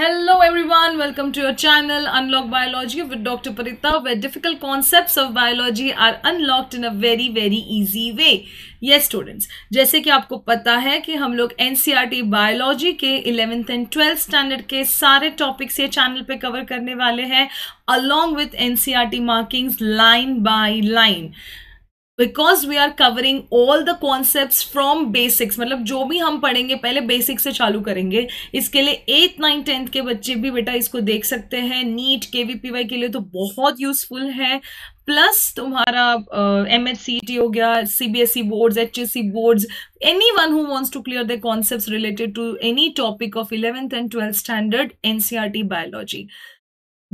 Hello everyone, welcome to your channel Unlock Biology with Dr. Parita where difficult concepts of biology are unlocked in a very very easy way. ये yes, students जैसे कि आपको पता है कि हम लोग एनसीईआरटी बायोलॉजी के इलेवेंथ एंड ट्वेल्थ स्टैंडर्ड के सारे टॉपिक्स ये चैनल पे कवर करने वाले हैं along with NCRT markings line by line. Because we are covering all the concept from basics मतलब जो भी हम पढ़ेंगे पहले बेसिक से चालू करेंगे इसके लिए एट नाइन्थ टेंथ के बच्चे भी बेटा इसको देख सकते हैं नीट के वी पी वाई के लिए तो बहुत यूजफुल है प्लस तुम्हारा एम एच सी टी हो गया C B S E boards H S C boards anyone who wants to clear the concept related to any topic of eleventh and twelfth standard N C R T biology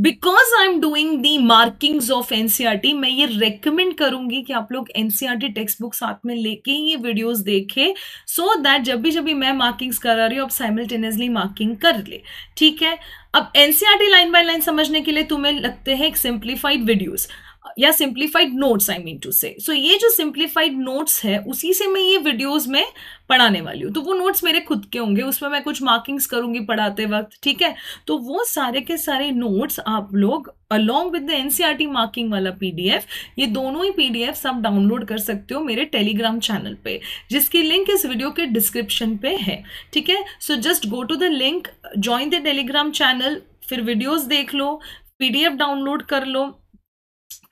because I am doing the markings of NCERT मैं ये recommend करूंगी कि आप लोग NCERT text book साथ में लेके ही ये वीडियोज देखें सो so दैट जब भी जब भी मैं मार्किंग्स करा रही हूँ आप साइमल्टेनियसली मार्किंग कर ले ठीक है अब एनसीआरटी लाइन बाय लाइन समझने के लिए तुम्हें लगते हैं एक सिंप्लीफाइड वीडियोज़ या simplified notes I mean to say so ये जो सिंप्लीफाइड नोट्स है उसी से मैं ये वीडियोस में पढ़ाने वाली हूँ तो वो नोट्स मेरे खुद के होंगे उसमें मैं कुछ मार्किंग्स करूँगी पढ़ाते वक्त ठीक है तो वो सारे के सारे नोट्स आप लोग along with the NCERT marking वाला पीडीएफ ये दोनों ही पीडीएफ आप डाउनलोड कर सकते हो मेरे टेलीग्राम चैनल पे जिसकी लिंक इस वीडियो के डिस्क्रिप्शन पे है ठीक है so just go to the link join the Telegram channel फिर वीडियोज़ देख लो पीडीएफ डाउनलोड कर लो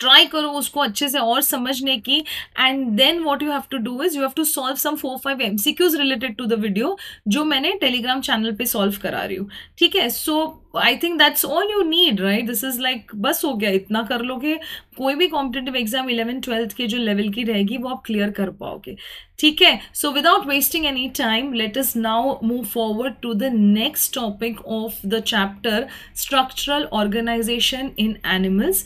ट्राई करो उसको अच्छे से और समझने की and then what you have to do is you have to solve some four five M C Qs related to the video जो मैंने टेलीग्राम चैनल पर सॉल्व करा रही हूँ ठीक है so I think that's all you need right this is like बस हो गया इतना कर लोगे कोई भी कॉम्पिटेटिव एग्जाम इलेवन ट्वेल्थ के जो लेवल की रहेगी वो आप क्लियर कर पाओगे ठीक है so without wasting any time let us now move forward to the next topic of the chapter structural organisation in animals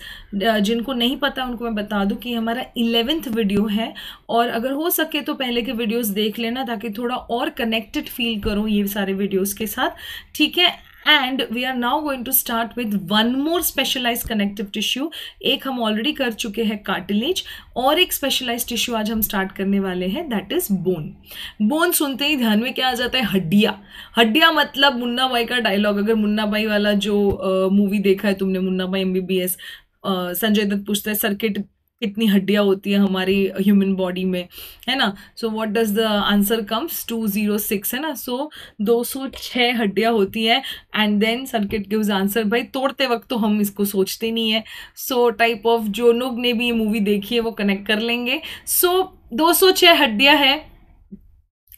जिनको नहीं पता उनको मैं बता दूं कि हमारा इलेवेंथ वीडियो है और अगर हो सके तो पहले के वीडियोस देख लेना ताकि थोड़ा और कनेक्टेड फील करो ये सारे वीडियोस के साथ ठीक है and we are now going to start with one more specialise connective tissue एक हम ऑलरेडी कर चुके हैं कार्टिलेज और एक स्पेशलाइज टिश्यू आज हम स्टार्ट करने वाले हैं दैट इज बोन बोन सुनते ही ध्यान में क्या आ जाता है हड्डिया हड्डिया मतलब मुन्ना भाई का डायलॉग अगर मुन्ना भाई वाला जो मूवी देखा है तुमने मुन्ना भाई एम संजय दत्त पूछता है सर्किट कितनी हड्डियाँ होती हैं हमारी ह्यूमन बॉडी में है ना so what does the answer comes to zero six है ना सो दो सौ छः हड्डियाँ होती हैं and then circuit gives answer भाई तोड़ते वक्त तो हम इसको सोचते नहीं है सो टाइप ऑफ जो लोग ने भी ये मूवी देखी है वो कनेक्ट कर लेंगे सो so, दो सौ oh छः हड्डियाँ हैं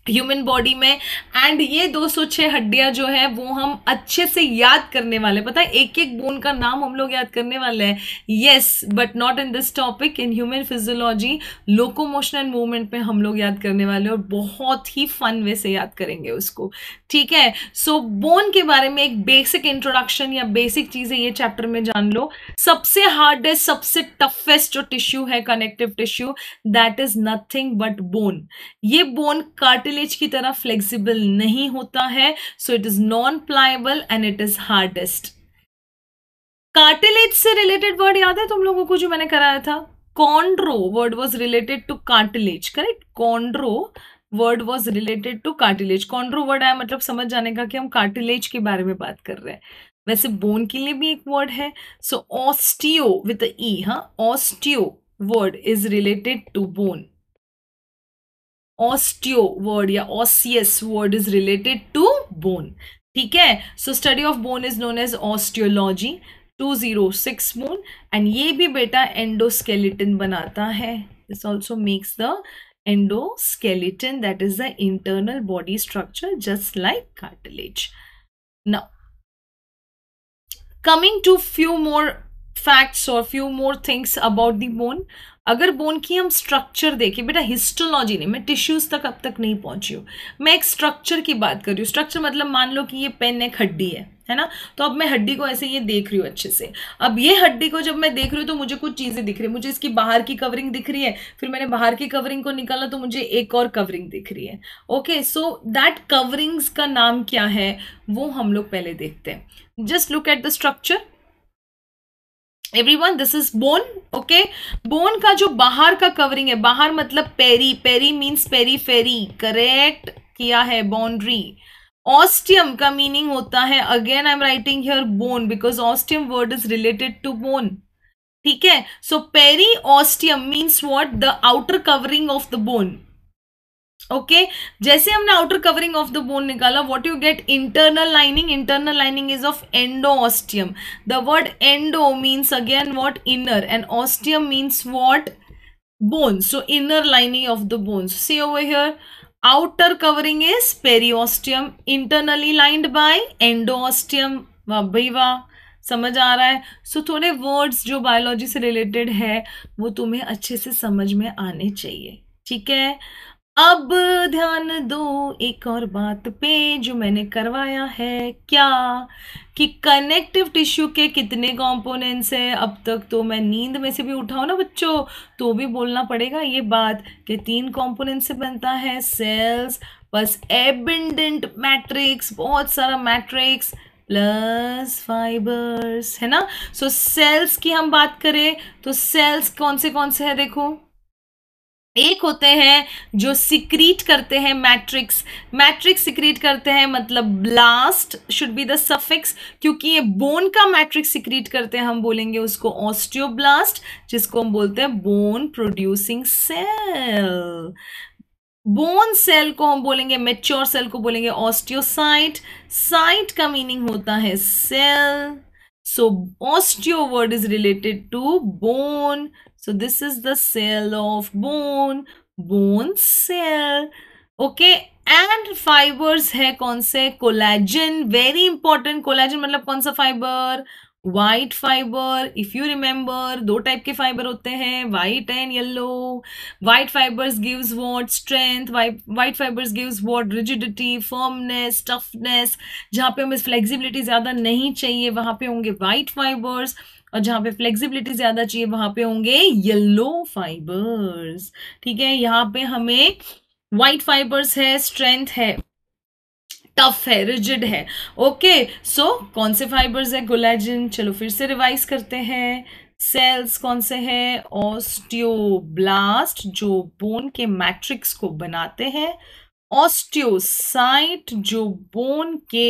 ह्यूमन बॉडी में एंड ये 206 हड्डियां जो है वो हम अच्छे से याद करने वाले पता है एक एक बोन का नाम हम लोग याद करने वाले हैं yes but not in this topic in human physiology locomotion and movement में हम लोग याद करने वाले और बहुत ही फन वे से याद करेंगे उसको ठीक है सो so, बोन के बारे में एक बेसिक इंट्रोडक्शन या बेसिक चीज़ें ये चैप्टर में जान लो सबसे हार्डेस्ट सबसे टफेस्ट जो टिश्यू है connective tissue that is nothing but bone ये बोन कार्टिल कार्टिलेज की तरह फ्लेक्सिबल नहीं होता है so it is non pliable and it is hardest cartilage से रिलेटेड वर्ड याद है तुम लोगों को जो मैंने कराया था chondro word was related to cartilage correct chondro word was related to cartilage chondro word आया मतलब समझ जाने का कि हम कार्टिलेज के बारे में बात कर रहे हैं वैसे बोन के लिए भी एक वर्ड है सो ऑस्टियो विद ई हाँ osteo word is related to bone osteo word या osseous word is related to bone ठीक है so study of bone is known as osteology two zero six bone and ये भी बेटा endoskeleton बनाता है this also makes the endoskeleton that is the internal body structure just like cartilage ना coming to few more facts और few more things about the bone अगर bone की हम स्ट्रक्चर देखें बेटा हिस्टोलॉजी नहीं मैं टिश्यूज़ तक अब तक नहीं पहुंची हूँ मैं एक स्ट्रक्चर की बात कर रही हूँ स्ट्रक्चर मतलब मान लो कि ये पेन एक हड्डी है है ना तो अब मैं हड्डी को ऐसे ये देख रही हूँ अच्छे से अब ये हड्डी को जब मैं देख रही हूँ तो मुझे कुछ चीज़ें दिख रही है मुझे इसकी बाहर की कवरिंग दिख रही है फिर मैंने बाहर की कवरिंग को निकाला तो मुझे एक और कवरिंग दिख रही है ओके सो दैट कवरिंग्स का नाम क्या है वो हम लोग पहले देखते हैं just look at the structure everyone this is bone okay bone का जो बाहर का कवरिंग है बाहर मतलब peri peri means periphery correct किया है बाउंड्री ऑस्टियम का मीनिंग होता है again I am writing here bone because osteum word is related to bone ठीक है so periosteum means what the outer covering of the bone okay जैसे हमने outer covering of the bone निकाला what you get internal lining internal lining is of endosteum the word endo means again what inner and osteum means what bone so inner lining of the bones see over here covering is is periosteum internally lined by endosteum वाह भाई वाह समझ आ रहा है so so, थोड़े words जो biology से रिलेटेड है वो तुम्हें अच्छे से समझ में आने चाहिए ठीक है अब ध्यान दो एक और बात पे जो मैंने करवाया है क्या कि कनेक्टिव टिश्यू के कितने कंपोनेंट्स हैं अब तक तो मैं नींद में से भी उठाऊँ ना बच्चों तो भी बोलना पड़ेगा ये बात कि तीन कंपोनेंट से बनता है सेल्स प्लस एबेंडेंट मैट्रिक्स बहुत सारा मैट्रिक्स प्लस फाइबर्स है ना सो so, सेल्स की हम बात करें तो सेल्स कौन से कौन से हैं देखो एक होते हैं जो सिक्रीट करते हैं मैट्रिक्स मैट्रिक्स सिक्रीट करते हैं मतलब blast should be the suffix क्योंकि ये बोन का मैट्रिक्स सिक्रीट करते हैं हम बोलेंगे उसको ऑस्टियोब्लास्ट जिसको हम बोलते हैं bone producing cell bone cell को हम बोलेंगे मेच्योर सेल को बोलेंगे ऑस्टियोसाइट साइट का मीनिंग होता है cell so osteo word is related to bone So this is the cell of bone, bone cell. Okay, and fibres है कौन से कोलेजन वेरी इंपॉर्टेंट कोलेजन मतलब कौन सा fibre white fibre if you remember दो type के fibre होते हैं white and yellow white fibres gives what strength white fibres gives what rigidity firmness toughness जहाँ पे हमें फ्लेक्सिबिलिटी ज़्यादा नहीं चाहिए वहां पे होंगे वाइट फाइबर्स और जहां पे फ्लेक्सिबिलिटी ज़्यादा चाहिए वहां पे होंगे येल्लो फाइबर्स ठीक है यहाँ पे हमें वाइट फाइबर्स है स्ट्रेंथ है टफ है रिजिड है ओके सो कौन से फाइबर्स है कोलेजन चलो फिर से रिवाइज करते हैं सेल्स कौन से हैं ऑस्टियोब्लास्ट जो बोन के मैट्रिक्स को बनाते हैं ऑस्टियोसाइट जो बोन के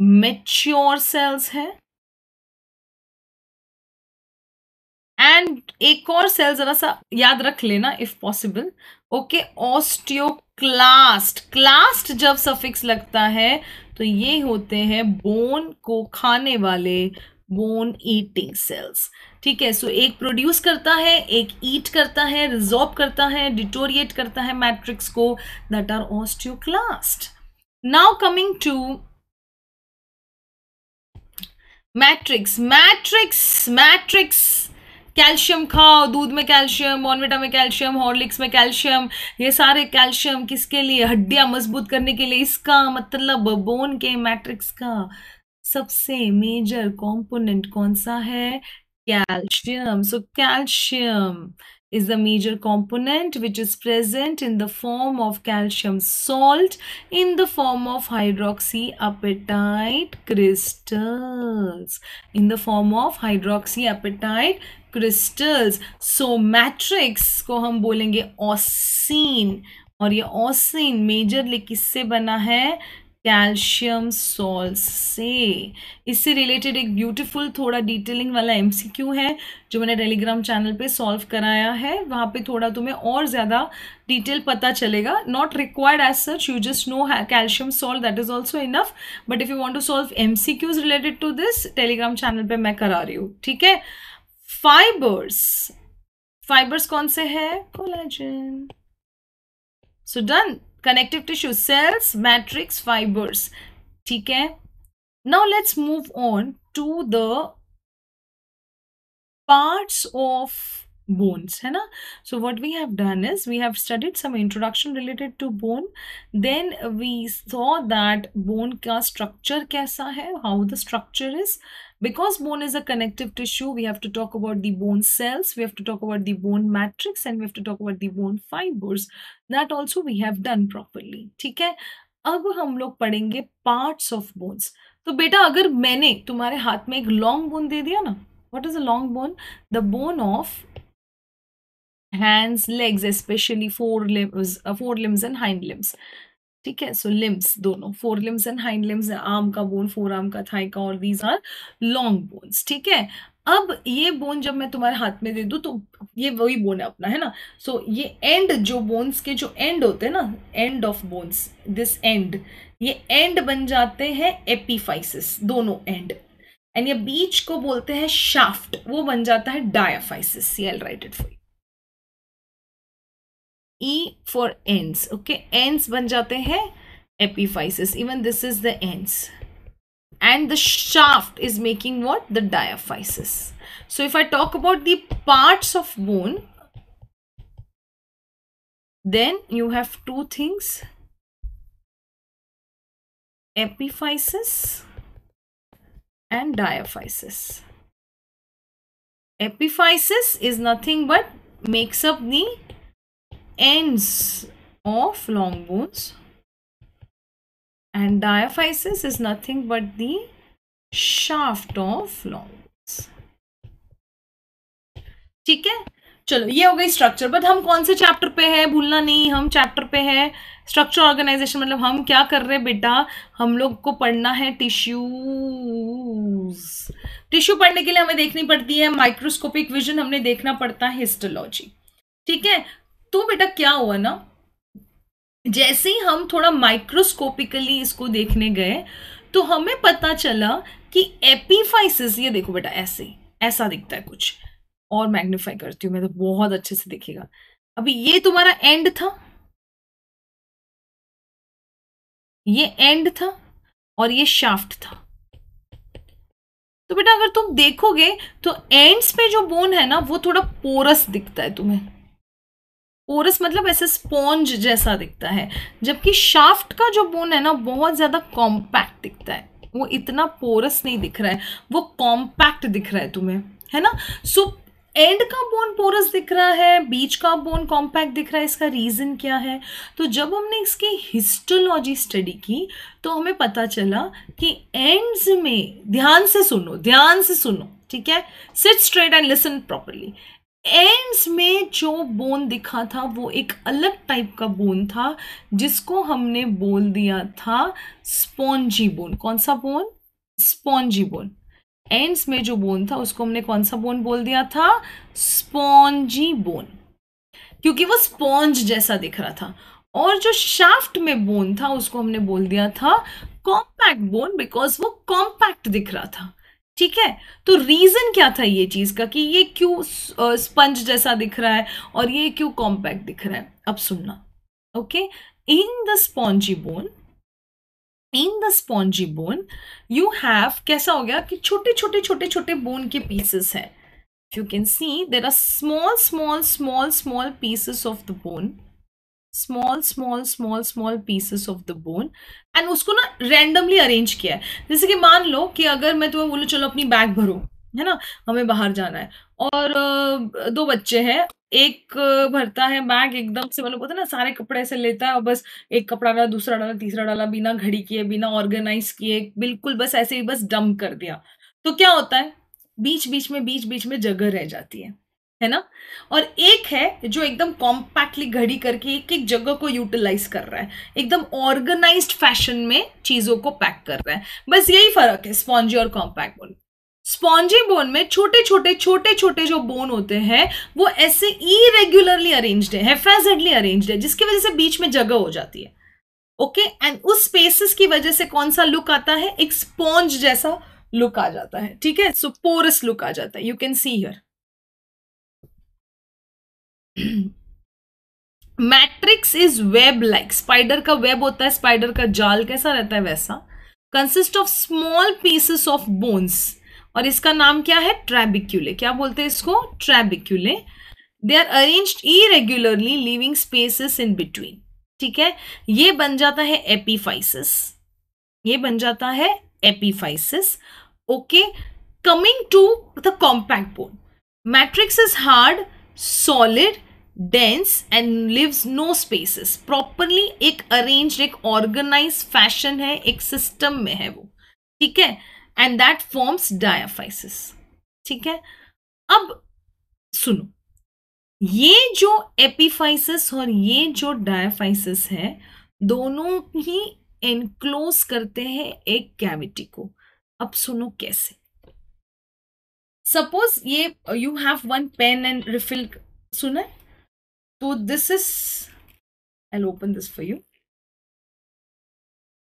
मेच्योर सेल्स हैं एंड एक और सेल जरा सा याद रख लेना if possible okay osteo clast clast जब सफिक्स लगता है तो ये होते हैं बोन को खाने वाले बोन ईटिंग सेल्स ठीक है सो so, एक प्रोड्यूस करता है एक ईट करता है रिजॉर्ब करता है डिटोरिएट करता है मैट्रिक्स को that are osteoclast now coming to matrix matrix matrix calcium खाओ दूध में कैल्शियम बॉर्नविटा में कैल्शियम हॉर्लिक्स में कैल्शियम ये सारे कैल्शियम किसके लिए हड्डियां मजबूत करने के लिए इसका मतलब बोन के मैट्रिक्स का सबसे मेजर कंपोनेंट कौन सा है calcium so calcium is the major component which is present in the form of calcium salt in the form of hydroxyapatite crystals in the form of hydroxyapatite crystals so matrix ko hum bolenge ossein और ये ऑसिन majorly किससे बना है calcium salt से इससे related एक beautiful थोड़ा detailing वाला एमसीक्यू है जो मैंने टेलीग्राम चैनल पे सॉल्व कराया है वहाँ पे थोड़ा तुम्हें और ज़्यादा डिटेल पता चलेगा not required as such you just know calcium salt that is also enough but if you want to solve M C Qs related to this Telegram channel पर मैं करा रही हूँ ठीक है फाइबर्स फाइबर्स कौन से है collagen so done connective tissue cells matrix fibres ठीक है now let's move on to the parts of bones hai na so what we have done is we have studied some introduction related to bone then we saw that bone ka structure kaisa hai how the structure is because bone is a connective tissue we have to talk about the bone cells we have to talk about the bone matrix and we have to talk about the bone fibers that also we have done properly theek hai अब हम लोग पढ़ेंगे parts of bones तो बेटा अगर मैंने तुम्हारे हाथ में एक लॉन्ग बोन दे दिया ना what is a long bone the bone of hands legs especially four limbs uh, four limbs and hind limbs ठीक है सो लिम्स दोनों fore limbs and hind limbs arm का बोन फोर आर्म का thigh का और दीज आर लॉन्ग बोन्स ठीक है अब ये बोन जब मैं तुम्हारे हाथ में दे दूँ तो ये वही बोन है अपना है ना सो so, ये एंड जो बोन्स के जो एंड होते हैं ना end of bones this end ये एंड बन जाते हैं एपीफाइसिस दोनों एंड एंड ये बीच को बोलते हैं शाफ्ट वो बन जाता है diaphysis see I'll write it for E for ends, okay? Ends बन जाते हैं epiphysis even this is the and the shaft is making what the diaphysis so if i talk about the parts of bone then you have two things epiphysis and diaphysis epiphysis is nothing but makes up the ends of long bones and diaphysis is nothing but the shaft of long bones. ठीक है चलो ये हो गई structure but हम कौन से chapter पे हैं भूलना नहीं हम चैप्टर पे हैं स्ट्रक्चर ऑर्गेनाइजेशन मतलब हम क्या कर रहे हैं बेटा हम लोग को पढ़ना है टिश्यूज टिश्यू पढ़ने के लिए हमें देखनी पड़ती है माइक्रोस्कोपिक विजन हमने देखना पड़ता है हिस्टोलॉजी ठीक है तो बेटा क्या हुआ ना जैसे ही हम थोड़ा माइक्रोस्कोपिकली इसको देखने गए तो हमें पता चला कि एपीफाइसिस ये देखो बेटा ऐसे ऐसा दिखता है कुछ और मैग्निफाई करती हूँ मैं तो बहुत अच्छे से दिखेगा अभी ये तुम्हारा एंड था ये एंड था और ये शाफ्ट था तो बेटा अगर तुम देखोगे तो एंड्स पे जो बोन है ना वो थोड़ा पोरस दिखता है तुम्हें पोरस मतलब ऐसे स्पॉन्ज जैसा दिखता है जबकि शाफ्ट का जो बोन है ना बहुत ज़्यादा कॉम्पैक्ट दिखता है वो इतना पोरस नहीं दिख रहा है वो कॉम्पैक्ट दिख रहा है तुम्हें है ना सो so, एंड का बोन पोरस दिख रहा है बीच का बोन कॉम्पैक्ट दिख रहा है इसका रीज़न क्या है तो जब हमने इसकी हिस्टोलॉजी स्टडी की तो हमें पता चला कि एंड्स में ध्यान से सुनो ध्यान से सुनो ठीक है sit straight and listen properly ends में जो बोन दिखा था वो एक अलग टाइप का बोन था जिसको हमने बोल दिया था स्पॉन्जी बोन कौन सा बोन स्पॉन्जी बोन एंड्स में जो बोन था उसको हमने कौन सा बोन बोल दिया था स्पॉन्जी बोन क्योंकि वो स्पॉन्ज जैसा दिख रहा था और जो शाफ्ट में बोन था उसको हमने बोल दिया था कॉम्पैक्ट बोन बिकॉज वो कॉम्पैक्ट दिख रहा था ठीक है तो रीज़न क्या था ये चीज़ का कि ये क्यों स्पंज जैसा दिख रहा है और ये क्यों कॉम्पैक्ट दिख रहा है अब सुनना okay in the spongy bone in the spongy bone you have कैसा हो गया कि छोटे छोटे छोटे छोटे बोन के पीसेस हैं you can see there are small small small small pieces of the bone small small small small pieces of the bone and उसको ना रैंडमली अरेंज किया है जैसे कि मान लो कि अगर मैं तुम्हें बोलूँ चलो अपनी बैग भरो है ना हमें बाहर जाना है और दो बच्चे हैं एक भरता है बैग एकदम से मतलब होता है ना सारे कपड़े ऐसे लेता है और बस एक कपड़ा डाला दूसरा डाला तीसरा डाला बिना घड़ी किए बिना ऑर्गेनाइज किए बिल्कुल बस ऐसे ही बस डम्प कर दिया तो क्या होता है बीच बीच में बीच बीच में जगह रह जाती है है ना और एक है जो एकदम कॉम्पैक्टली घड़ी करके एक एक जगह को यूटिलाइज कर रहा है एकदम ऑर्गेनाइज्ड फैशन में चीज़ों को पैक कर रहा है बस यही फर्क है स्पॉन्जी और कॉम्पैक्ट बोन स्पॉन्जी बोन में छोटे छोटे छोटे छोटे जो बोन होते हैं वो ऐसे इरेग्युलरली अरेंज है हेफेजेडली है जिसकी वजह से बीच में जगह हो जाती है ओके okay? एंड उस स्पेसिस की वजह से कौन सा लुक आता है एक स्पॉन्ज जैसा लुक आ जाता है ठीक है सो पोरस लुक आ जाता है you can see here matrix is web like spider का वेब होता है स्पाइडर का जाल कैसा रहता है वैसा consist of small pieces of bones और इसका नाम क्या है ट्रेबिक्यूले क्या बोलते हैं इसको trabeculae they are arranged irregularly living spaces in between ठीक है ये बन जाता है एपीफाइसिस ये बन जाता है epiphysis okay coming to the compact bone matrix is hard solid dense and leaves no spaces properly एक अरेन्ज एक ऑर्गेनाइज फैशन है एक सिस्टम में है वो ठीक है एंड दैट फॉर्म्स डायाफाइसिस ठीक है अब सुनो ये जो एपिफाइसिस और ये जो डायाफाइसिस है दोनों ही एनक्लोज करते हैं एक कैविटी को अब सुनो कैसे सपोज ये you have one pen and refill सुना तो this is I open this for you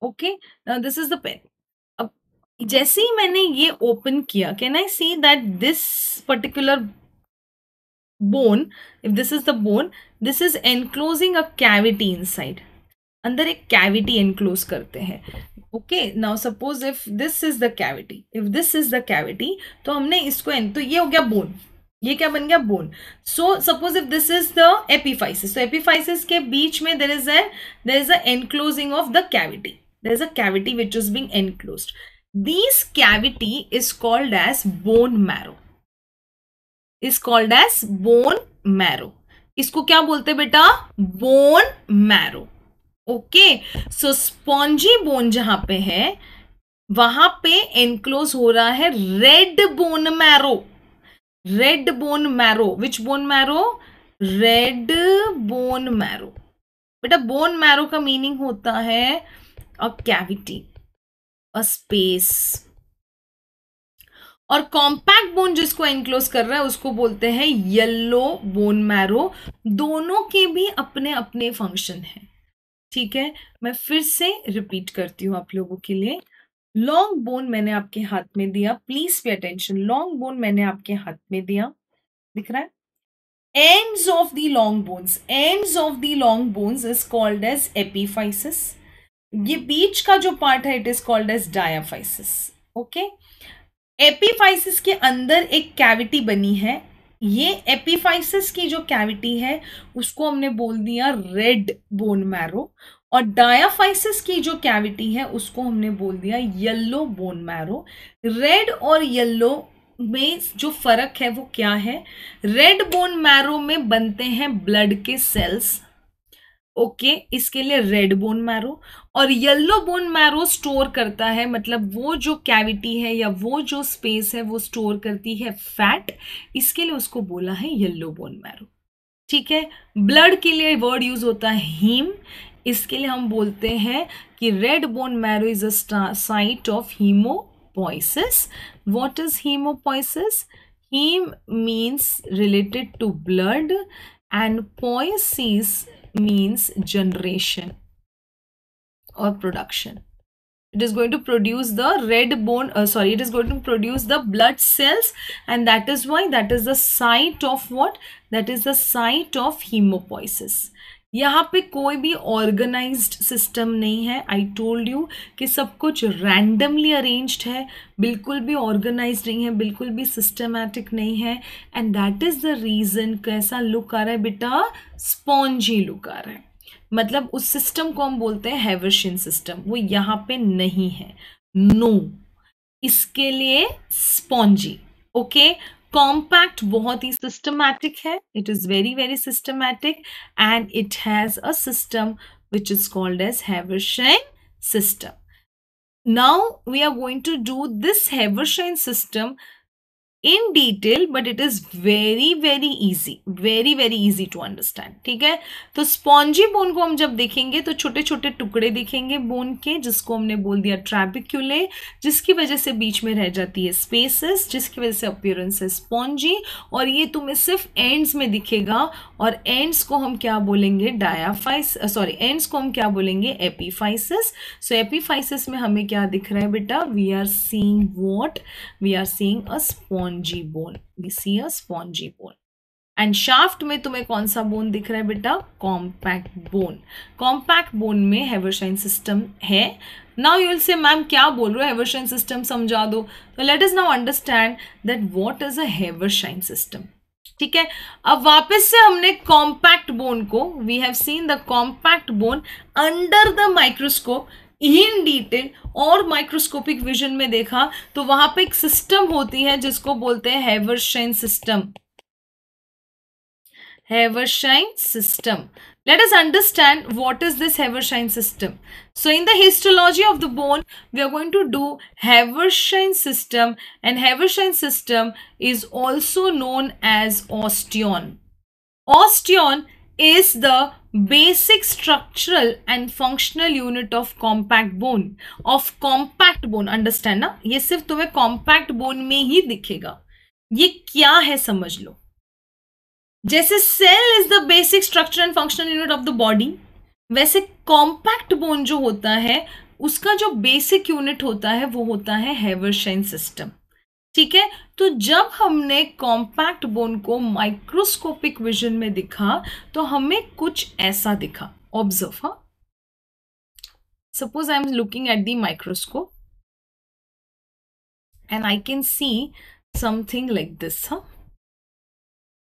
okay this is the pen अब जैसे ही मैंने ये ओपन किया can I see that this particular bone if this is the bone this is enclosing a cavity inside अंदर एक cavity enclose करते हैं okay now suppose if this is the cavity if this is the cavity तो हमने इसको तो ये हो गया बोन ये क्या बन गया bone so suppose if this is the epiphysis तो एपीफाइसिस के बीच में there is a there is a enclosing of the cavity there is a cavity which is being enclose this cavity is called as bone marrow is called as bone marrow इसको क्या बोलते बेटा bone marrow okay so spongy bone जहां पे है वहां पे enclose हो रहा है red bone marrow red bone marrow which bone marrow red bone marrow बेटा बोन मैरो का मीनिंग होता है अ कैविटी अ स्पेस और कॉम्पैक्ट बोन जिसको एनक्लोज कर रहा है उसको बोलते हैं येलो बोन मैरो दोनों के भी अपने अपने फंक्शन हैं ठीक है मैं फिर से रिपीट करती हूँ आप लोगों के लिए लॉन्ग बोन मैंने आपके हाथ में दिया please pay attention long bone मैंने आपके हाथ में दिया दिख रहा है end of the long bones end of the long bones is called as epiphysis ये बीच का जो पार्ट है it is called as diaphysis okay epiphysis के अंदर एक कैविटी बनी है ये एपिफाइसिस की जो कैविटी है उसको हमने बोल दिया रेड बोन मैरो और डायाफाइसिस की जो कैविटी है उसको हमने बोल दिया येल्लो बोन मैरो रेड और येल्लो में जो फर्क है वो क्या है रेड बोन मैरो में बनते हैं ब्लड के सेल्स ओके okay, इसके लिए रेड बोन मैरो और येलो बोन मैरो स्टोर करता है मतलब वो जो कैविटी है या वो जो स्पेस है वो स्टोर करती है फैट इसके लिए उसको बोला है येलो बोन मैरो ठीक है ब्लड के लिए वर्ड यूज होता है हीम इसके लिए हम बोलते हैं कि red bone marrow is a site of haemopoiesis what is haemopoiesis haem means related to blood and poiesis means generation or production it is going to produce the red bone uh, sorry it is going to produce the blood cells and that is why that is the site of what that is the site of hemopoiesis यहाँ पे कोई भी organised system नहीं है I told you कि सब कुछ randomly arranged है बिल्कुल भी ऑर्गेनाइज नहीं है बिल्कुल भी सिस्टमैटिक नहीं है and that is the reason कैसा लुक आ रहा है बेटा स्पॉन्जी लुक आ रहा है मतलब उस सिस्टम को हम बोलते हैं हैवर्शियन सिस्टम वो यहाँ पे नहीं है नो no. इसके लिए स्पॉन्जी ओके okay? कॉम्पैक्ट बहुत ही सिस्टमैटिक है it is very very systematic and it has a system which is called as Haversian system now we are going to do this Haversian system in detail but it is very very easy very very easy to understand ठीक है तो spongy bone को हम जब देखेंगे तो छोटे छोटे टुकड़े दिखेंगे बोन के जिसको हमने बोल दिया ट्रैपिक्यूले जिसकी वजह से बीच में रह जाती है स्पेसिस जिसकी वजह से अपियरेंस है स्पॉन्जी और ये तुम्हें सिर्फ एंड्स में दिखेगा और एंड्स को हम क्या बोलेंगे डायाफाइस सॉरी एंड्स को हम क्या बोलेंगे एपीफाइसिस सो एपीफाइसिस में हमें क्या दिख रहा है बेटा we are seeing what we are seeing a sponge spongy bone we see a spongy bone and shaft में तुम्हें कौन सा बोन दिख रहा है बेटा कॉम्पैक्ट बोन कॉम्पैक्ट बोन में हेवरशाइन सिस्टम है नाउ यूल से मैम क्या बोल रहे हो हेवरशाइन सिस्टम समझा दो तो let us now understand that what is Haversian system ठीक है अब वापस से हमने कॉम्पैक्ट बोन को we have seen the compact bone under the microscope in detail और माइक्रोस्कोपिक विजन में देखा तो वहां पे एक सिस्टम होती है जिसको बोलते हैं Haversian system Haversian system let's understand what is this Haversian system so in the histology of the bone we are going to do Haversian system and Haversian system is also known as osteon osteon is the basic structural and functional unit of compact bone of compact bone understand ना ये सिर्फ तुम्हें compact bone में ही दिखेगा ये क्या है समझ लो जैसे cell is the basic structure and functional unit of the body वैसे कॉम्पैक्ट बोन जो होता है उसका जो बेसिक यूनिट होता है वो होता है हेवरशाइन सिस्टम ठीक है तो जब हमने कॉम्पैक्ट बोन को माइक्रोस्कोपिक विजन में दिखा तो हमें कुछ ऐसा दिखा observe suppose I am looking at the microscope and I can see something like this हा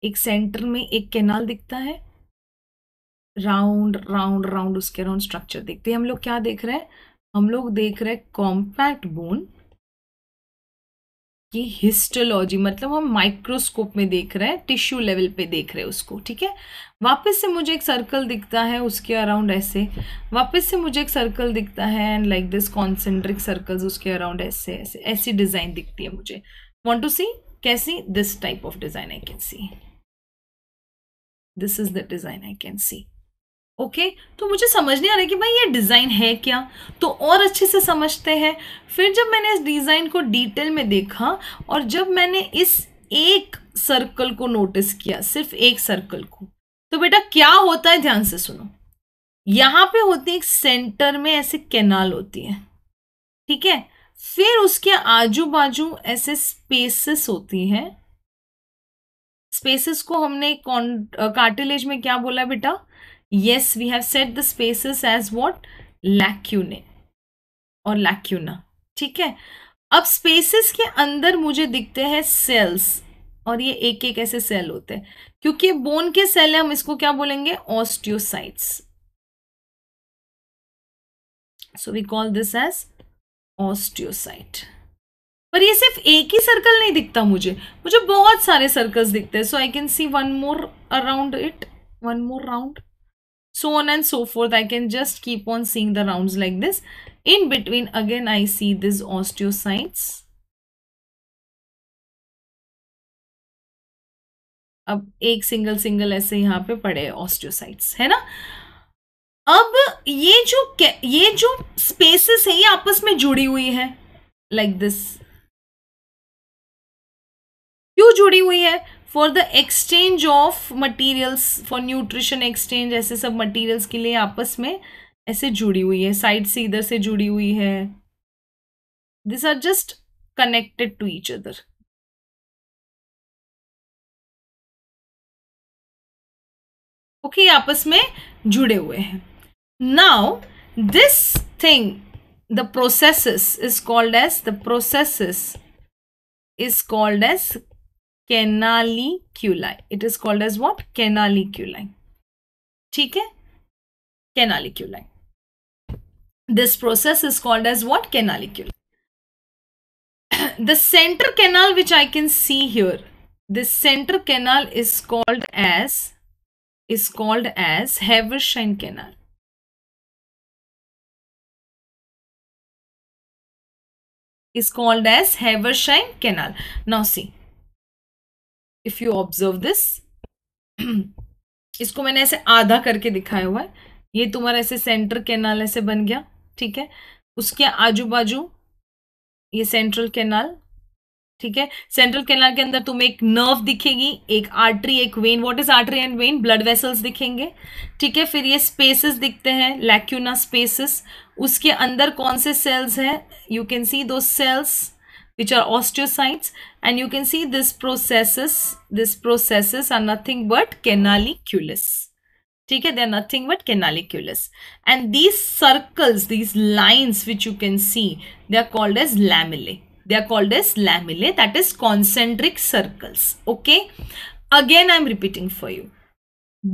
एक सेंटर में एक कैनाल दिखता है राउंड राउंड राउंड उसके राउंड स्ट्रक्चर देखते हैं हम लोग क्या देख रहे हैं हम लोग देख रहे हैं कॉम्पैक्ट बोन कि हिस्टोलॉजी मतलब हम माइक्रोस्कोप में देख रहे हैं टिश्यू लेवल पे देख रहे हैं उसको ठीक है वापस से मुझे एक सर्कल दिखता है उसके अराउंड ऐसे वापस से मुझे एक सर्कल दिखता है and like this concentric circles उसके अराउंड ऐसे ऐसे ऐसी डिज़ाइन दिखती है मुझे वॉन्ट टू सी कैसी this type of design I can see this is the design I can see okay okay, तो मुझे समझ नहीं आ रहा कि भाई ये डिज़ाइन है क्या तो और अच्छे से समझते हैं फिर जब मैंने इस डिज़ाइन को डिटेल में देखा और जब मैंने इस एक सर्कल को नोटिस किया सिर्फ एक सर्कल को तो बेटा क्या होता है ध्यान से सुनो यहाँ पे होती है एक सेंटर में ऐसे कैनाल होती है ठीक है फिर उसके आजू बाजू ऐसे स्पेसेस होती हैं स्पेसेस को हमने कॉन्ट में क्या बोला बेटा Yes, we have set the spaces as what? Lacunae और lacuna. ठीक है अब स्पेसेस के अंदर मुझे दिखते हैं सेल्स और ये एक एक ऐसे सेल होते हैं क्योंकि बोन के सेल है हम इसको क्या बोलेंगे osteocytes so we call this as osteocyte पर ये सिर्फ एक ही सर्कल नहीं दिखता मुझे मुझे बहुत सारे सर्कल्स दिखते हैं so I can see one more around it one more round so on and so forth i can just keep on seeing the rounds like this in between again i see this osteocytes अब एक single single ऐसे यहां पे पड़े osteocytes है ना अब ये जो ये जो स्पेसेस है ये आपस में जुड़ी हुई है लाइक like दिस क्यों जुड़ी हुई है for the exchange of materials for nutrition exchange ऐसे सब मटीरियल्स के लिए आपस में ऐसे जुड़ी हुई है साइड से इधर से जुड़ी हुई है this are just connected to each other okay आपस में जुड़े हुए हैं now this thing the process is called as the process is called as canaliculi. It is called as what? Canaliculi. ठीक है canaliculi. This process is called as what? Canaliculi. the center canal which I can see here, this center canal is called as is called as Haversham canal. Is called as Haversham canal. Now see, if you observe this इसको मैंने ऐसे आधा करके दिखाया हुआ है ये तुम्हारा ऐसे सेंट्रल कैनाल ऐसे बन गया ठीक है उसके आजू बाजू ये सेंट्रल कैनाल ठीक है सेंट्रल कैनाल के अंदर तुम्हें एक नर्व दिखेगी एक आर्टरी एक vein what is artery and vein blood vessels दिखेंगे ठीक है फिर ये स्पेसेस दिखते हैं लैक्यूना स्पेसेस उसके अंदर कौन से सेल्स हैं you can see two cells which are osteocytes and you can see this processes this processes are nothing but canaliculus okay? They are nothing but canaliculus, and these circles, these lines, which you can see, they are called as lamellae they are called as lamellae that is concentric circles okay again i'm repeating for you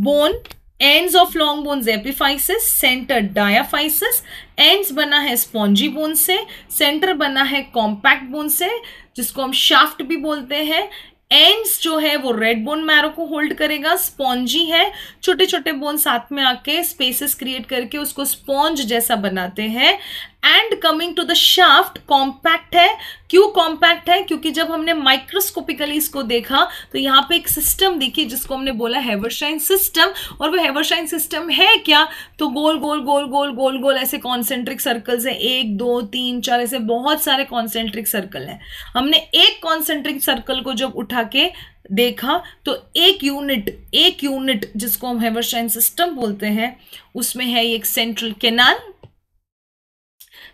bone ends of long bones epiphysis centre diaphysis ends बना है spongy bone से centre बना है compact bone से जिसको हम shaft भी बोलते हैं एंड्स जो है वो रेड बोन मैरो को होल्ड करेगा स्पॉन्जी है छोटे छोटे बोन साथ में आके स्पेसेस क्रिएट करके उसको स्पॉन्ज जैसा बनाते हैं and coming to the shaft compact है क्यों कॉम्पैक्ट है क्योंकि जब हमने माइक्रोस्कोपिकली इसको देखा तो यहाँ पे एक सिस्टम देखी जिसको हमने बोला हेवरशाइन सिस्टम और वो हेवरशाइन सिस्टम है क्या तो गोल गोल गोल गोल गोल गोल ऐसे कॉन्सेंट्रिक सर्कल्स हैं एक दो तीन चार ऐसे बहुत सारे कॉन्सेंट्रिक सर्कल हैं हमने एक कॉन्सेंट्रिक सर्कल को जब उठा के देखा तो एक यूनिट एक यूनिट जिसको हम हेवरशाइन सिस्टम बोलते हैं उसमें है एक सेंट्रल केनाल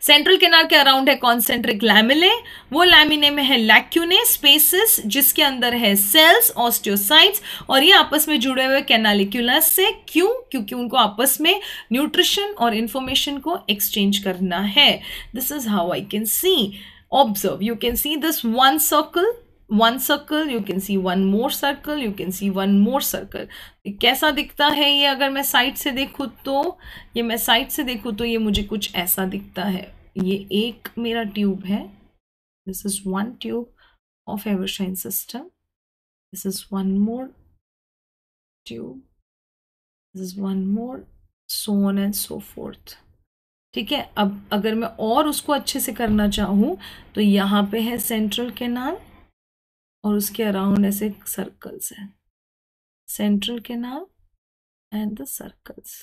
सेंट्रल किनार के अराउंड है कॉन्सेंट्रिक लैमिले वो लैमिने में है लैक्यूने स्पेसिस जिसके अंदर है सेल्स ऑस्टियोसाइट्स और ये आपस में जुड़े हुए कैनालिक्यूलस से क्यों क्योंकि उनको आपस में न्यूट्रिशन और इंफॉर्मेशन को एक्सचेंज करना है this is how I can see observe you can see this one circle one circle you can see one more circle you can see one more circle कैसा दिखता है ये अगर मैं साइड से देखूँ तो ये मैं साइड से देखूँ तो ये मुझे कुछ ऐसा दिखता है ये एक मेरा ट्यूब है this is one tube of Haversian system this is one more tube this is one more zone and so forth ठीक है अब अगर मैं और उसको अच्छे से करना चाहूँ तो यहाँ पे है सेंट्रल कैनाल और उसके अराउंड ऐसे सर्कल्स हैं सेंट्रल नाम and the circles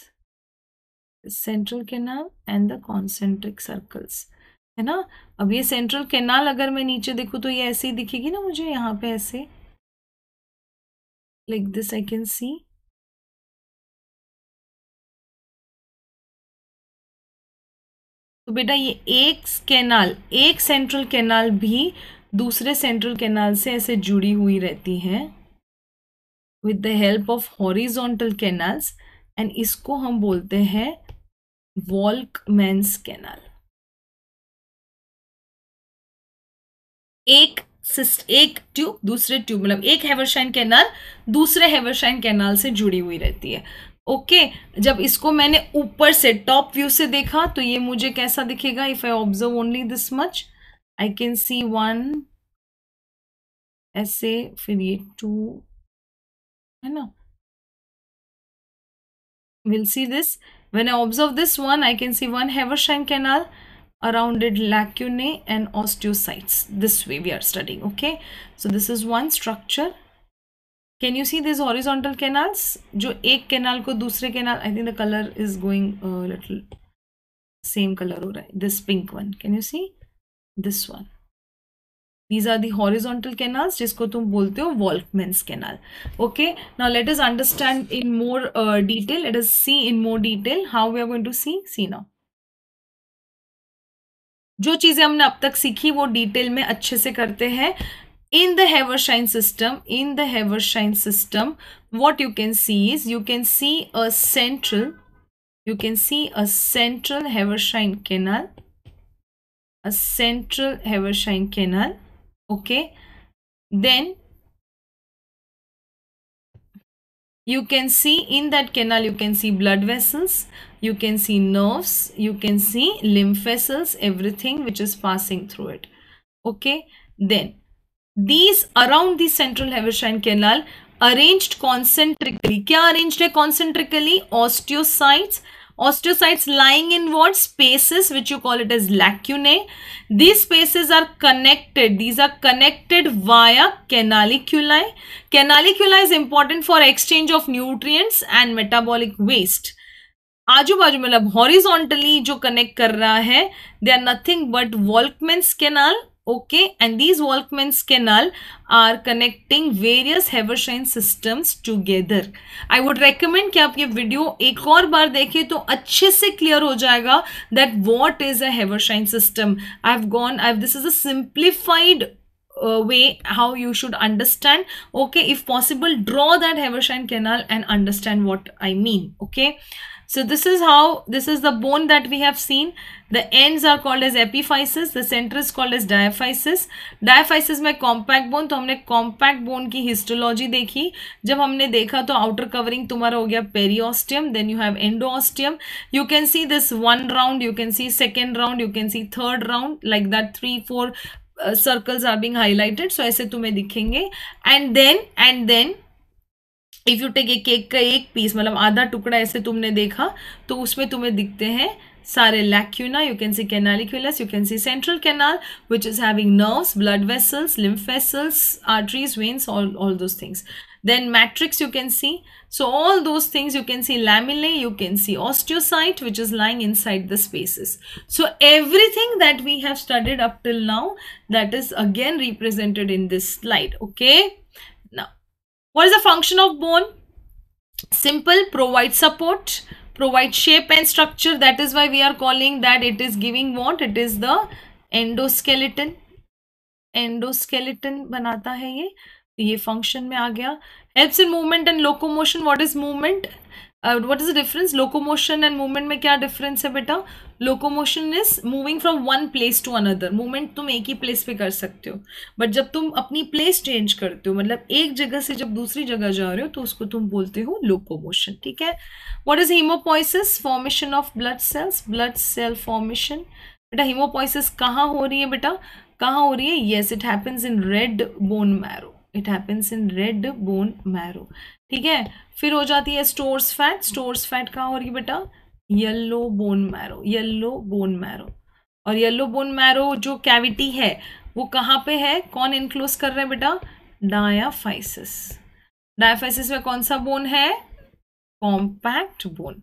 central canal and the concentric circles है ना अब ये सेंट्रल केनाल अगर मैं नीचे देखूँ तो ये ऐसे ही दिखेगी ना मुझे यहाँ पे ऐसे like this I can see तो बेटा ये एक केनाल एक सेंट्रल केनाल भी दूसरे सेंट्रल कैनाल से ऐसे जुड़ी हुई रहती हैं with the help of horizontal canals and इसको हम बोलते हैं वॉल्क मैंस कैनाल एक सिस्ट एक ट्यूब दूसरे ट्यूब मतलब एक हेवरशाइन कैनाल दूसरे हेवरशाइन कैनाल से जुड़ी हुई रहती है ओके okay, जब इसको मैंने ऊपर से टॉप व्यू से देखा तो ये मुझे कैसा दिखेगा if I observe only this much I can see one essay फिर ये two I know. we'll see this when I observe this one I can see one Haversian canal rounded lacunae and osteocytes this way we are studying okay so this is one structure can you see these horizontal canals जो एक canal को दूसरे canal I think the color is going a little same color this pink one can you see this one these are the horizontal canals जिसको तुम बोलते हो Volkmann's canal okay ना let us understand in more detail let us see in more detail how we are going to see see now जो चीजें हमने अब तक सीखी वो डिटेल में अच्छे से करते हैं in the Haversian system in the Haversian system what you can see is you can see a central you can see a central Haversian canal a central Haversian canal. Okay. Then you can see in that canal you can see blood vessels you can see nerves you can see lymph vessels everything which is passing through it okay then these around the central Haversian canal arranged concentrically. Kya arranged hai concentrically? Osteocytes osteocytes lying in what spaces which you call it is lacunae these spaces are connected these are connected via canaliculi canaliculi is important for exchange of nutrient and metabolic waste आजू बाजू मतलब horizontally जो connect कर रहा है they are nothing but Volkmann's canal okay and these Walkman's canal are connecting various haversheim systems together I would recommend ki aap ye video ek aur bar dekhe to acche se clear ho jayega that what is a haversheim system i have gone i have this is a simplified uh, way how you should understand okay if possible draw that Haversian canal and understand what I mean okay so this is how this is the bone that we have seen the ends are called as epiphysis the center is called as diaphysis diaphysis my compact bone तो हमने compact bone ki histology देखी जब हमने देखा to outer covering तुम्हारा periosteum then you have endosteum you can see this one round you can see second round you can see third round like that three four circles are being highlighted so ऐसे तुम्हें दिखेंगे and then and then if you take a cake का एक piece मतलब आधा टुकड़ा ऐसे तुमने देखा तो उसमें तुम्हें दिखते हैं सारे lacuna you can see canaliculi canaliculus you can see central canal which is having nerves blood vessels lymph vessels arteries veins all all those things Then matrix you can see. So all those things you can see lamellae, you can see osteocyte which is lying inside the spaces. So everything that we have studied up till now that is again represented in this slide. Okay. Now what is the function of bone? Simple provide support provide shape and structure that is why we are calling that it is giving what it is the endoskeleton endoskeleton banata hai ye ये function में आ गया helps in movement and locomotion what is movement what is the difference locomotion and movement में क्या difference है बेटा locomotion is moving from one place to another movement तुम एक ही प्लेस पे कर सकते हो बट जब तुम अपनी प्लेस चेंज करते हो मतलब एक जगह से जब दूसरी जगह जा रहे हो तो उसको तुम बोलते हो लोकोमोशन ठीक है what is haemopoiesis formation of blood cells blood cell formation बेटा हीमोपोइसिस कहाँ हो रही है बेटा कहाँ हो रही है yes it happens in red bone marrow it happens in red bone marrow ठीक है फिर हो जाती है स्टोर्स फैट स्टोर्स फैट कहाँ हो रही है बेटा yellow bone marrow yellow bone marrow और येल्लो बोन मैरो जो कैविटी है वो कहाँ पे है कौन इनक्लोज कर रहे हैं बेटा डायाफाइसिस डायाफाइसिस में कौन सा बोन है कॉम्पैक्ट बोन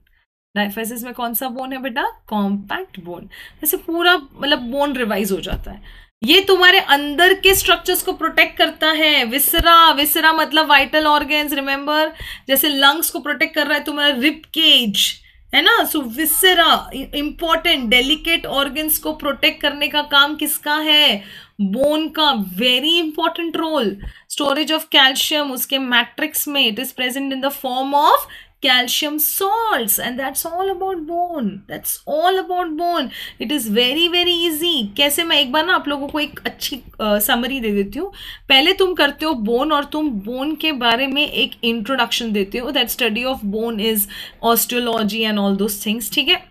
डायफाइसिस में कौन सा बोन है बेटा कॉम्पैक्ट बोन जैसे पूरा मतलब बोन रिवाइज हो जाता है ये तुम्हारे अंदर के स्ट्रक्चर्स को प्रोटेक्ट करता है विसरा विसरा मतलब वाइटल ऑर्गेन्स रिमेंबर जैसे लंग्स को प्रोटेक्ट कर रहा है तुम्हारा रिप केज है ना so viscera important delicate organs को प्रोटेक्ट करने का काम किसका है बोन का very important role storage of calcium उसके मैट्रिक्स में it is present in the form of calcium salts and that's all about bone that's all about bone it is very very easy कैसे मैं एक बार ना आप लोगों को एक अच्छी समरी दे देती हूँ पहले तुम करते हो बोन और तुम बोन के बारे में एक इंट्रोडक्शन देते हो that study of bone is osteology and all those things ठीक है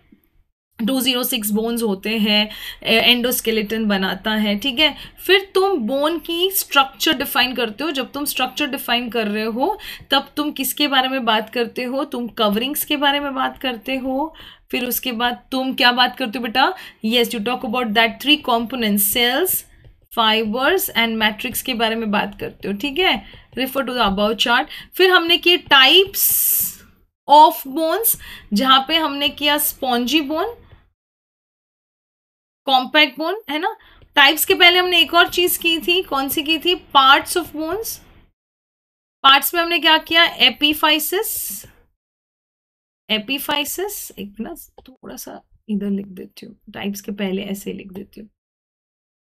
टू ज़ीरो सिक्स बोन्स होते हैं एंडोस्केलेटन बनाता है ठीक है फिर तुम बोन की स्ट्रक्चर डिफाइन करते हो जब तुम स्ट्रक्चर डिफाइन कर रहे हो तब तुम किसके बारे में बात करते हो तुम कवरिंग्स के बारे में बात करते हो फिर उसके बाद तुम क्या बात करते हो बेटा yes you talk about that three component cells fibres and matrix के बारे में बात करते हो ठीक है refer to the above chart फिर हमने किए टाइप्स ऑफ बोन्स जहाँ पे हमने किया स्पॉन्जी बोन कॉम्पैक्ट बोन है ना टाइप्स के पहले हमने एक और चीज की थी कौन सी की थी पार्ट्स ऑफ बोन्स पार्ट्स में हमने क्या किया एपीफाइसिस एपीफाइसिस एक ना थोड़ा सा इधर लिख देती हूँ टाइप्स के पहले ऐसे लिख देती हूँ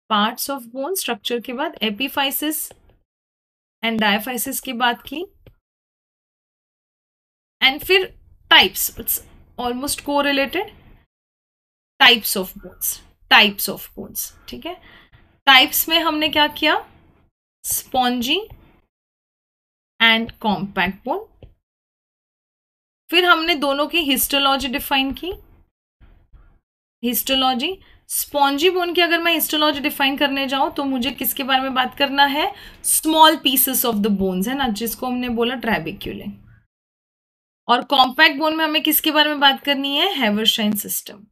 पार्ट्स ऑफ बोन स्ट्रक्चर के बाद एपीफाइसिस एंड डायफाइसिस की बात की एंड फिर types it's almost correlated types of bones types of cones ठीक है टाइप्स में हमने क्या किया स्पॉन्जी एंड कॉम्पैक्ट बोन फिर हमने दोनों की हिस्टोलॉजी डिफाइन की हिस्टोलॉजी स्पॉन्जी बोन की अगर मैं हिस्टोलॉजी डिफाइन करने जाऊं तो मुझे किसके बारे में बात करना है small pieces of the bones है ना जिसको हमने बोला ट्राइबिक्यूलिन और कॉम्पैक्ट बोन में हमें किसके बारे में बात करनी है Haversian system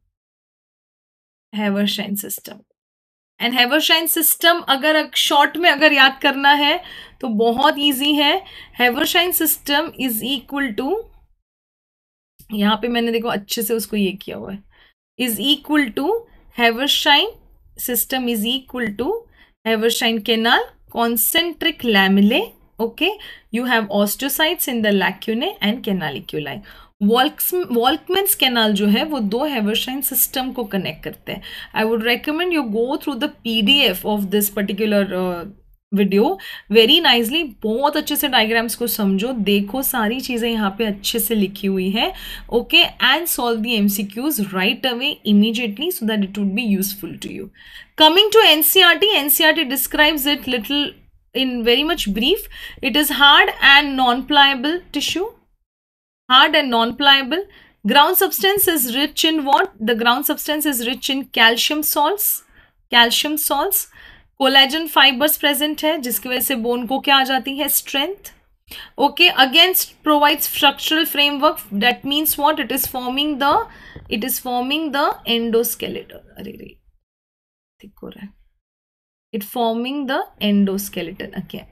Haversian system and Haversian system अगर शॉर्ट में अगर याद करना है तो बहुत इजी है Haversian system is equal to यहाँ पे मैंने देखो अच्छे से उसको ये किया हुआ है is equal to Haversian system is equal to Haversian canal concentric lamellae okay you have osteocytes in the lacunae and canaliculi Volks Volkmann's canal जो है वो दो हेवरशाइन सिस्टम को कनेक्ट करते हैं I would recommend you go through the P D F of this particular video very nicely बहुत अच्छे से डायग्राम्स को समझो देखो सारी चीज़ें यहाँ पे अच्छे से लिखी हुई है okay and solve the Qs right away immediately so that it would be useful to you coming to N C R T R T describes it little in very much brief it is hard and non pliable tissue hard and non-pliable. Ground substance is rich in what? The ground substance is rich in calcium salts. Calcium salts. Collagen fibres present है जिसकी वजह से bone को क्या आ जाती है strength okay against provide structural framework that means what it is forming the it is forming the endoskeleton अरे रे ठीक हो रहा है it forming the endoskeleton again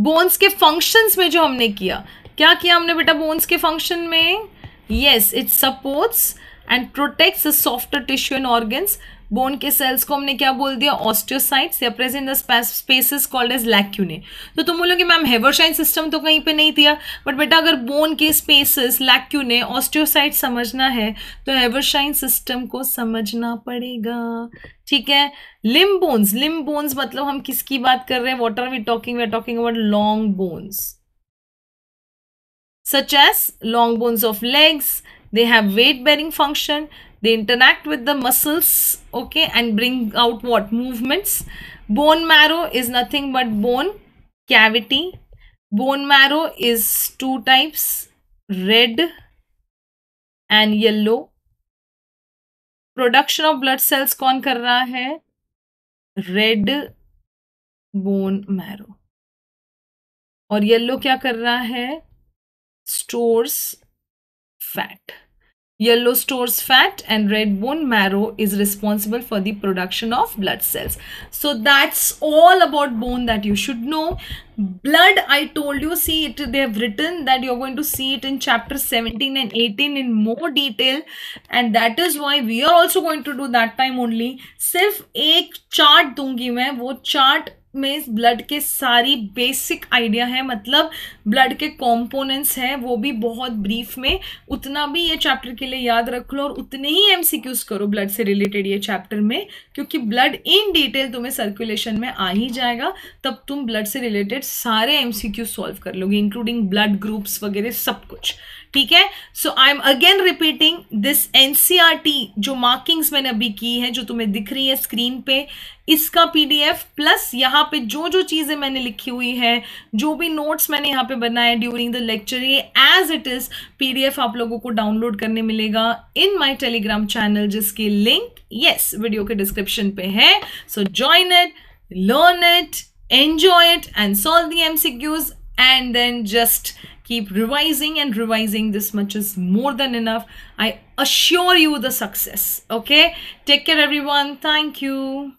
bones के फंक्शंस में जो हमने किया क्या किया हमने बेटा बोन्स के फंक्शन में yes it supports and protects the softer tissue and organs bone के सेल्स को हमने क्या बोल दिया ऑस्टियोसाइट्स या present the spaces called as lacunae तो तुम बोलोगे मैम हेवरशाइन सिस्टम तो कहीं पे नहीं दिया बट बेटा अगर बोन के स्पेसिस लैक्यूने ऑस्टियोसाइट समझना है तो हेवरशाइन सिस्टम को समझना पड़ेगा ठीक है लिम बोन्स लिम बोन्स मतलब हम किसकी बात कर रहे हैं what are we talking we are talking about long bones such as long bones of legs they have weight bearing function they interact with the muscles okay and bring out what movements bone marrow is nothing but bone cavity bone marrow is two types red and yellow production of blood cells kon kar raha hai red bone marrow और yellow क्या कर रहा है stores fat Yellow stores fat and red bone marrow is responsible for the production of blood cells. So that's all about bone that you should know. Blood, I told you, see it, they have written that you're going to see it in chapter 17 and 18 in more detail. And that is why we are also going to do that time only. सिर्फ ek chart dungi मैं wo chart. में blood के सारी basic idea है मतलब blood के components हैं वो भी बहुत ब्रीफ में उतना भी ये चैप्टर के लिए याद रख लो और उतने ही एम करो ब्लड से रिलेटेड ये चैप्टर में क्योंकि ब्लड इन डिटेल तुम्हें सर्कुलेशन में आ ही जाएगा तब तुम ब्लड से रिलेटेड सारे एम सॉल्व कर लोगे इंक्लूडिंग ब्लड ग्रुप्स वगैरह सब कुछ ठीक है so I am again repeating this NCERT जो मार्किंग्स मैंने अभी की है जो तुम्हें दिख रही है स्क्रीन पे इसका पीडीएफ प्लस यहाँ पे जो जो चीज़ें मैंने लिखी हुई है जो भी नोट्स मैंने यहाँ पे बनाए ड्यूरिंग द लेक्चर ये एज इट इज़ पीडीएफ आप लोगों को डाउनलोड करने मिलेगा इन माय टेलीग्राम चैनल जिसकी लिंक यस yes, वीडियो के डिस्क्रिप्शन पे है so join it learn it enjoy it and solve them and then just keep revising and revising this much is more than enough i assure you the success okay take care everyone thank you